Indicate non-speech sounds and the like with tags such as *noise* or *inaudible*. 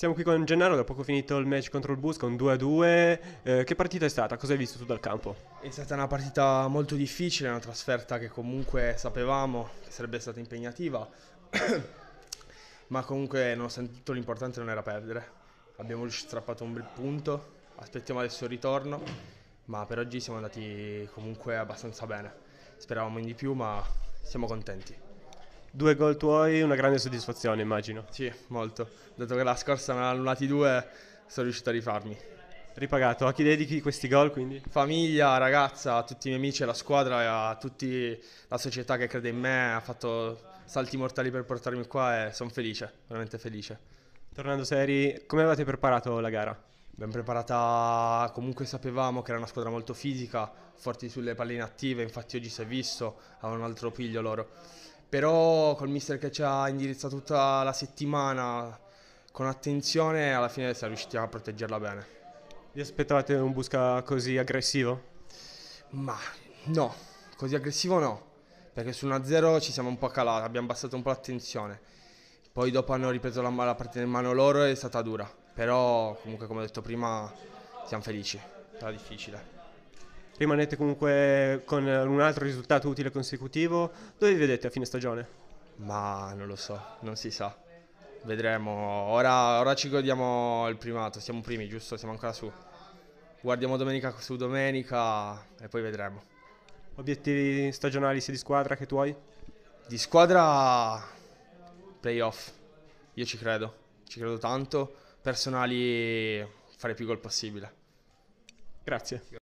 Siamo qui con Gennaro, da poco finito il match contro il Bus con 2-2. Eh, che partita è stata? Cosa hai visto tu dal campo? È stata una partita molto difficile, una trasferta che comunque sapevamo che sarebbe stata impegnativa, *clears throat* ma comunque nonostante tutto l'importante non era perdere. Abbiamo strappato un bel punto, aspettiamo adesso il ritorno, ma per oggi siamo andati comunque abbastanza bene. Speravamo in di più, ma siamo contenti. Due gol tuoi, una grande soddisfazione immagino. Sì, molto. Dato che la scorsa me ne hanno annullati due, sono riuscito a rifarmi. Ripagato. A chi dedichi questi gol quindi? Famiglia, ragazza, a tutti i miei amici, alla squadra, a tutta la società che crede in me, ha fatto salti mortali per portarmi qua e sono felice, veramente felice. Tornando seri, come avevate preparato la gara? ben preparata, comunque sapevamo che era una squadra molto fisica, forti sulle palline attive, infatti oggi si è visto, avevano un altro piglio loro. Però col mister che ci ha indirizzato tutta la settimana con attenzione alla fine siamo riusciti a proteggerla bene. Vi aspettavate un Busca così aggressivo? Ma no, così aggressivo no, perché su 1 0 ci siamo un po' calati, abbiamo abbassato un po' l'attenzione. Poi dopo hanno ripreso la, la partita in mano loro e è stata dura, però comunque come ho detto prima siamo felici, sarà difficile rimanete comunque con un altro risultato utile consecutivo. Dove vi vedete a fine stagione? Ma non lo so, non si sa. Vedremo. Ora, ora ci godiamo il primato, siamo primi, giusto? Siamo ancora su. Guardiamo domenica su domenica e poi vedremo. Obiettivi stagionali sia di squadra che tuoi? Di squadra playoff. Io ci credo, ci credo tanto. Personali fare più gol possibile. Grazie.